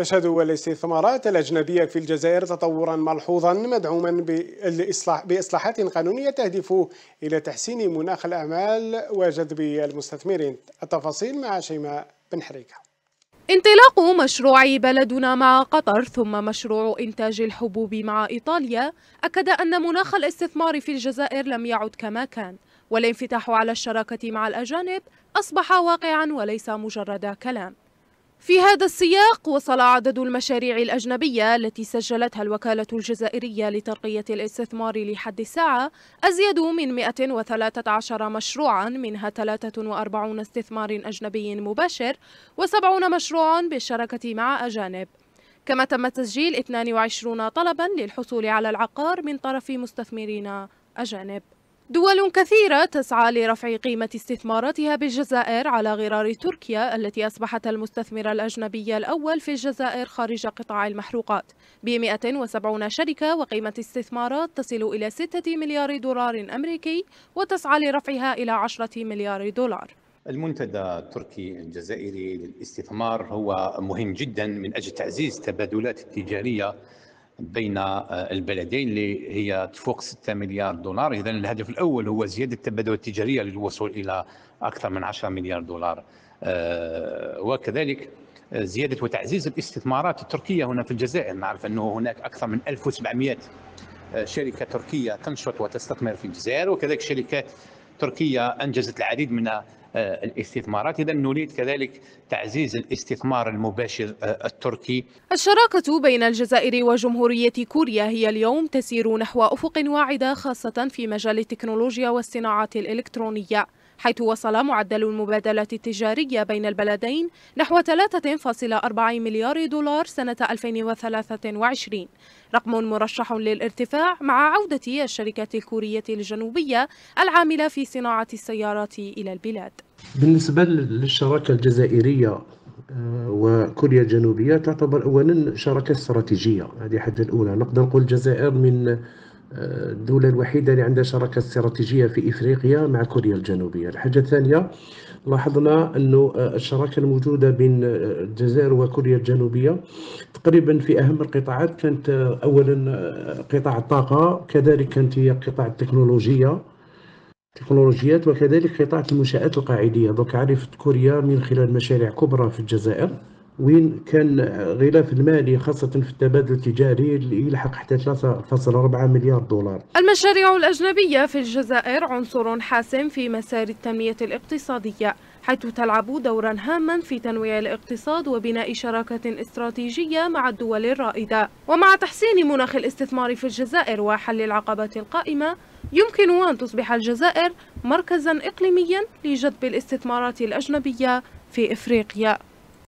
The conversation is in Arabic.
تشهد الاستثمارات الأجنبية في الجزائر تطورا ملحوظا مدعوما بإصلاحات قانونية تهدف إلى تحسين مناخ الأعمال وجذب المستثمرين التفاصيل مع شيماء بن حريكه انطلاق مشروع بلدنا مع قطر ثم مشروع إنتاج الحبوب مع إيطاليا أكد أن مناخ الاستثمار في الجزائر لم يعد كما كان والانفتاح على الشراكة مع الأجانب أصبح واقعا وليس مجرد كلام في هذا السياق وصل عدد المشاريع الأجنبية التي سجلتها الوكالة الجزائرية لترقية الاستثمار لحد الساعة أزيد من 113 مشروعا منها 43 استثمار أجنبي مباشر و70 مشروعا بالشراكة مع أجانب كما تم تسجيل 22 طلبا للحصول على العقار من طرف مستثمرين أجانب دول كثيرة تسعى لرفع قيمة استثماراتها بالجزائر على غرار تركيا التي أصبحت المستثمر الأجنبي الأول في الجزائر خارج قطاع المحروقات ب 170 شركة وقيمة استثمارات تصل إلى 6 مليار دولار أمريكي وتسعى لرفعها إلى 10 مليار دولار المنتدى التركي الجزائري للاستثمار هو مهم جدا من أجل تعزيز تبادلات التجارية بين آه، البلدين اللي هي تفوق 6 مليار دولار اذا الهدف الاول هو زياده التبادل التجاريه للوصول الى اكثر من 10 مليار دولار آه، وكذلك آه، زياده وتعزيز الاستثمارات التركيه هنا في الجزائر نعرف انه هناك اكثر من 1700 شركه تركيه تنشط وتستثمر في الجزائر وكذلك شركات تركيا أنجزت العديد من آه، الاستثمارات إذا نريد كذلك تعزيز الاستثمار المباشر آه، التركي الشراكة بين الجزائر وجمهورية كوريا هي اليوم تسير نحو أفق واعدة خاصة في مجال التكنولوجيا والصناعات الإلكترونية حيث وصل معدل المبادلات التجارية بين البلدين نحو 3.4 مليار دولار سنة 2023 رقم مرشح للارتفاع مع عودة الشركات الكورية الجنوبية العاملة في صناعة السيارات إلى البلاد بالنسبة للشراكة الجزائرية آه، وكوريا الجنوبية تعتبر أولا شراكة استراتيجية هذه حاجة الأولى نقدر نقول الجزائر من الدولة الوحيدة اللي عندها شراكة استراتيجية في إفريقيا مع كوريا الجنوبية الحاجة الثانية لاحظنا أن آه، الشراكة الموجودة بين آه، الجزائر وكوريا الجنوبية تقريبا في أهم القطاعات كانت آه، أولا قطاع الطاقة كذلك كانت هي قطاع التكنولوجيا التكنولوجيات وكذلك قطاع المنشآت القاعدية دوك عرفت كوريا من خلال مشاريع كبرى في الجزائر وين كان غلاف المالي خاصة في التبادل التجاري يلحق حتى 3.4 مليار دولار المشاريع الأجنبية في الجزائر عنصر حاسم في مسار التنمية الاقتصادية حيث تلعب دورا هاما في تنويع الاقتصاد وبناء شراكة استراتيجية مع الدول الرائدة ومع تحسين مناخ الاستثمار في الجزائر وحل العقبات القائمة يمكن أن تصبح الجزائر مركزا إقليميا لجذب الاستثمارات الأجنبية في إفريقيا